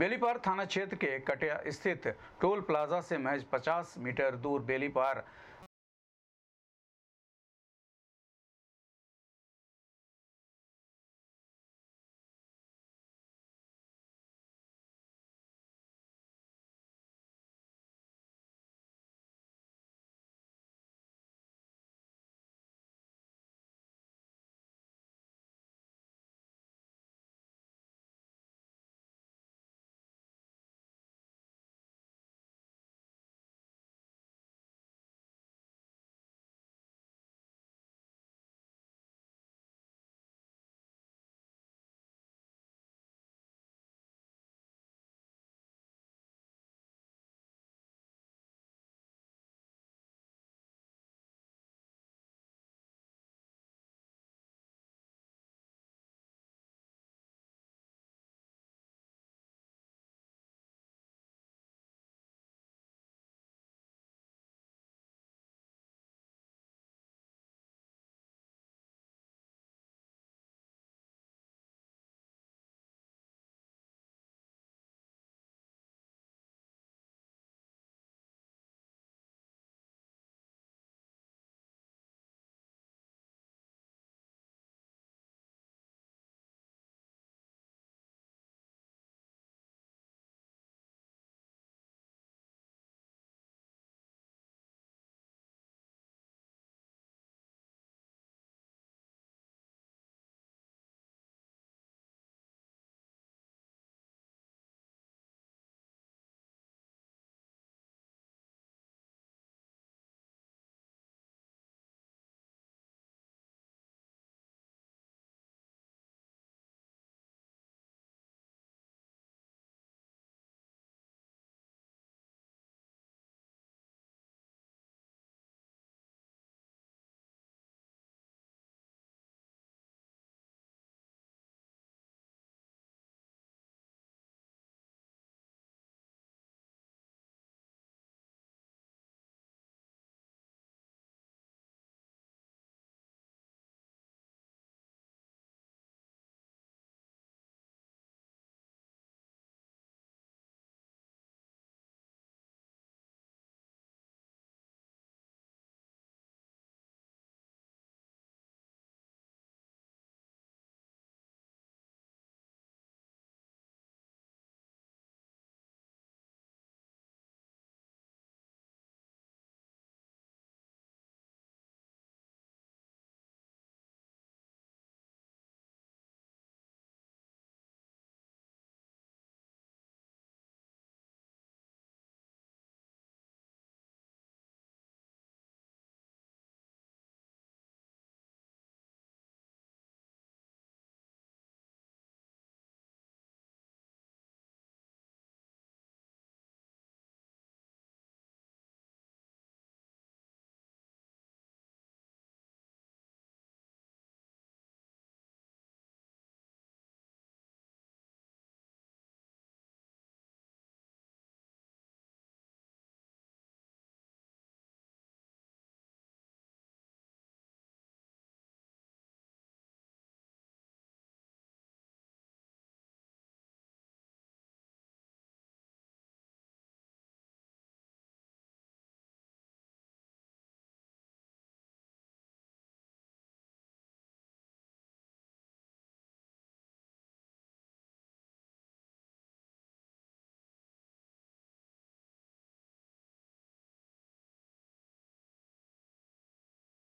बेलीपार थाना क्षेत्र के कटिया स्थित टोल प्लाजा से महज 50 मीटर दूर बेलीपार